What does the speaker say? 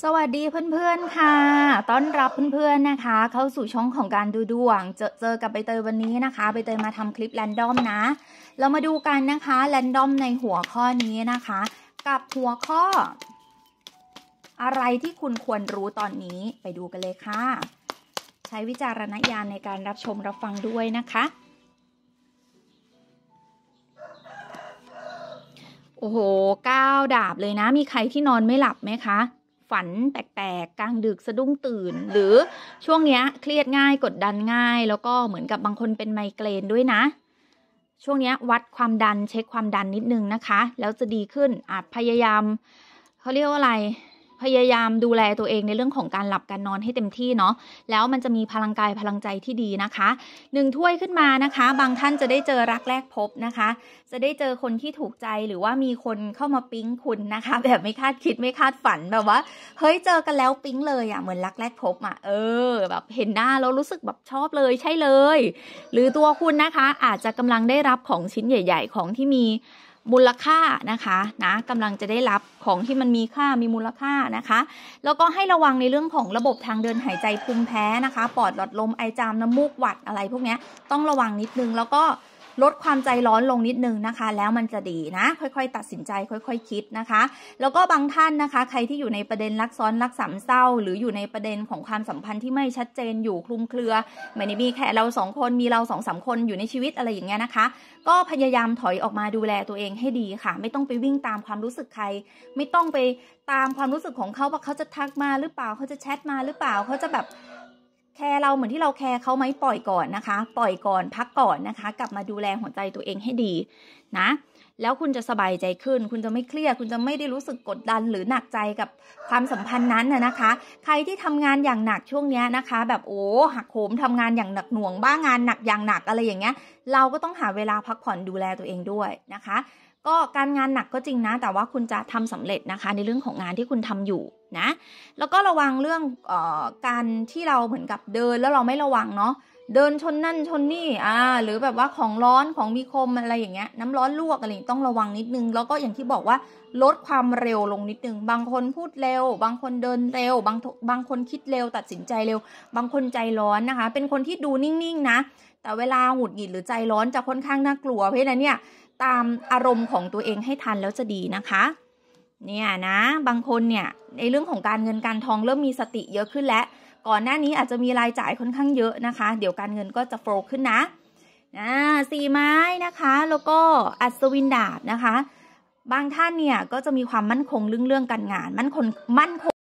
สวัสดีเพื่อน ๆค่ะ ต้อนรับเพื่อนๆนะคะ เข้าสู่ช่องของการดูดวง เจอเจอกับใบเตยวันนี้นะคะใบเตยมาทำคลิปแรนดอมนะ เรามาดูกันนะคะแรนดอมในหัวข้อนี้นะคะ กับหัวข้อ อะไรที่คุณควรรู้ตอนนี้ไปดูกันเลยค่ะ ใช้วิจารณญาณในการรับชมรับฟังด้วยนะคะโอ้โหก้าวดาบเลยนะ มีใครที่นอนไม่หลับไหมคะฝันแปลกๆกลางดึก สะดุ้งตื่น หรือช่วง เนี้ย เครียดง่ายกดดันง่าย แล้วก็เหมือนกับบางคนเป็นไมเกรน ด้วยนะ ช่วงนี้วัดความดันเช็คความดันนิด นึง นะคะ แล้วจะดีขึ้น อาจพยายามเขาเรียกว่าอะไรพยายามดูแลตัวเองในเรื่องของการหลับการนอนให้เต็มที่เนาะแล้วมันจะมีพลังกายพลังใจที่ดีนะคะหนึ่งถ้วยขึ้นมานะคะ บางท่านจะได้เจอรักแรกพบนะคะ จะได้เจอคนที่ถูกใจหรือว่ามีคนเข้ามาปิ๊งคุณนะคะ แบบไม่คาดคิดไม่คาดฝันแบบว่า เฮ้ยเจอกันแล้วปิ๊งเลยอะ่ะเหมือนรักแรกพบอะ่ะเออ แบบเห็นหน้าแล้วรู้สึกแบบชอบเลยใช่เลย หรือตัวคุณนะคะ อาจจะกำลังได้รับของชิ้นใหญ่ๆ ของที่มีมูลค่านะคะนะกำลังจะได้รับของที่มันมีค่ามีมูลค่านะคะ แล้วก็ให้ระวังในเรื่องของระบบทางเดินหายใจภูมิแพ้นะคะปอดหลอดลมไอจามน้ำมูกหวัดอะไรพวกนี้ต้องระวังนิดนึงแล้วก็ลดความใจร้อนลงนิดนึงนะคะ แล้วมันจะดีนะ ค่อยๆ ตัดสินใจค่อยๆคิดนะคะ แล้วก็บางท่านนะคะ ใครที่อยู่ในประเด็นรักซ้อน รักสามเศร้า หรืออยู่ในประเด็นของความสัมพันธ์ที่ไม่ชัดเจนอยู่คลุมเครือ ไม่ได้มีแค่เราสองคนมีเราสองสามคนอยู่ในชีวิตอะไรอย่างเงี้ยนะคะ ก็พยายามถอยออกมาดูแลตัวเองให้ดีค่ะ ไม่ต้องไปวิ่งตามความรู้สึกใคร ไม่ต้องไปตามความรู้สึกของเขาว่าเขาจะทักมาหรือเปล่าเขาจะแชทมาหรือเปล่าเขาจะแบบแคร์เราเหมือนที่เราแคร์เขาไหมปล่อยก่อนนะคะ ปล่อยก่อนพักก่อนนะคะกลับมาดูแลหัวใจตัวเองให้ดีนะ แล้วคุณจะสบายใจขึ้น คุณจะไม่เครียดคุณจะไม่ได้รู้สึกกดดัน หรือหนักใจกับความสัมพันธ์นั้นนะคะ ใครที่ทำงานอย่างหนักช่วงนี้นะคะ แบบโอ้หักโหมทำงานอย่างหนักหน่วง บ้างงานหนักอย่างหนักอะไรอย่างเงี้ย เราก็ต้องหาเวลาพักผ่อนดูแลตัวเองด้วยนะคะก็การงานหนักก็จริงนะ แต่ว่าคุณจะทำสำเร็จนะคะ ในเรื่องของงานที่คุณทำอยู่นะ แล้วก็ระวังเรื่องออการที่เราเหมือนกับเดินแล้วเราไม่ระวังเนาะเดินชนนั่นชนนี่ อ่าหรือแบบว่าของร้อนของมีคมอะไรอย่างเงี้ยน้ำร้อนลวกอะไรต้องระวังนิดนึงแล้วก็อย่างที่บอกว่าลดความเร็วลงนิดนึง บางคนพูดเร็ว บางคนเดินเร็วบางบางคนคิดเร็วตัดสินใจเร็ว บางคนใจร้อนนะคะ เป็นคนที่ดูนิ่งๆนะ แต่เวลาหงุดหงิดหรือใจร้อนจะค่อนข้างน่ากลัว เพราะฉะนั้นเนี่ยตามอารมณ์ของตัวเองให้ทันแล้วจะดีนะคะ เนี่ยนะ บางคนเนี่ยในเรื่องของการเงินการทองเริ่มมีสติเยอะขึ้นแล้วก่อนหน้านี้อาจจะมีรายจ่ายค่อนข้างเยอะนะคะ เดี๋ยวการเงินก็จะโฟล์ขึ้นนะนะสี่ไม้นะคะ แล้วก็อัศวินดาบนะคะ บางท่านเนี่ย ก็จะมีความมั่นคงเรื่องเรื่องการงาน มั่นคงมั่นคง